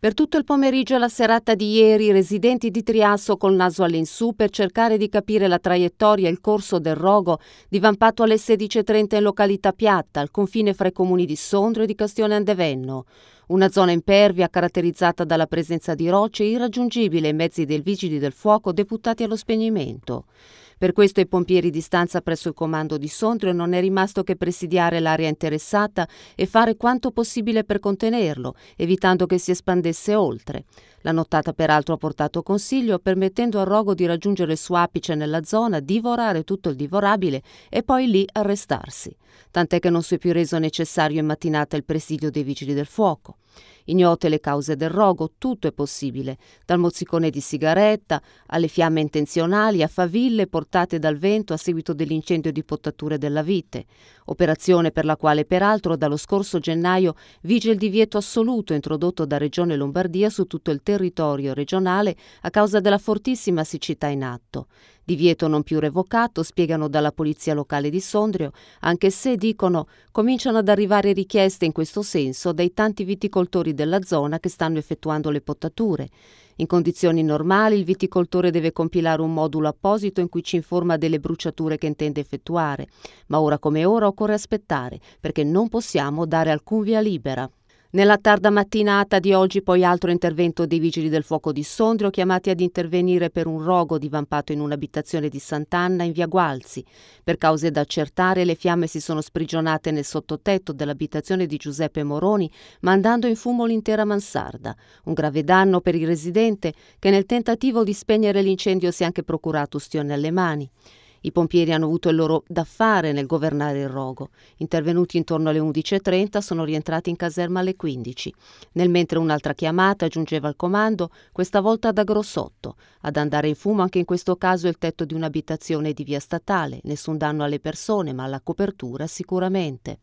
Per tutto il pomeriggio e la serata di ieri i residenti di Triasso col naso all'insù per cercare di capire la traiettoria e il corso del rogo divampato alle 16.30 in località Piatta, al confine fra i comuni di Sondrio e di Castione Andevenno. Una zona impervia caratterizzata dalla presenza di rocce irraggiungibile ai mezzi dei vigili del fuoco deputati allo spegnimento. Per questo ai pompieri di stanza presso il comando di Sondrio non è rimasto che presidiare l'area interessata e fare quanto possibile per contenerlo, evitando che si espandesse oltre. La nottata peraltro ha portato consiglio permettendo al rogo di raggiungere il suo apice nella zona, divorare tutto il divorabile e poi lì arrestarsi. Tant'è che non si è più reso necessario in mattinata il presidio dei vigili del fuoco. Ignote le cause del rogo, tutto è possibile, dal mozzicone di sigaretta alle fiamme intenzionali a faville portate dal vento a seguito dell'incendio di pottature della vite, operazione per la quale peraltro dallo scorso gennaio vige il divieto assoluto introdotto da Regione Lombardia su tutto il territorio regionale a causa della fortissima siccità in atto. Divieto non più revocato, spiegano dalla polizia locale di Sondrio, anche se, dicono, cominciano ad arrivare richieste in questo senso dai tanti viticoltori della zona che stanno effettuando le potature. In condizioni normali il viticoltore deve compilare un modulo apposito in cui ci informa delle bruciature che intende effettuare, ma ora come ora occorre aspettare perché non possiamo dare alcun via libera. Nella tarda mattinata di oggi poi altro intervento dei vigili del fuoco di Sondrio chiamati ad intervenire per un rogo divampato in un'abitazione di Sant'Anna in via Gualzi. Per cause da accertare le fiamme si sono sprigionate nel sottotetto dell'abitazione di Giuseppe Moroni mandando in fumo l'intera mansarda. Un grave danno per il residente che nel tentativo di spegnere l'incendio si è anche procurato ustione alle mani. I pompieri hanno avuto il loro da fare nel governare il rogo. Intervenuti intorno alle 11.30 sono rientrati in caserma alle 15. Nel mentre un'altra chiamata giungeva al comando, questa volta da Grossotto. Ad andare in fumo anche in questo caso il tetto di un'abitazione di via statale. Nessun danno alle persone, ma alla copertura sicuramente.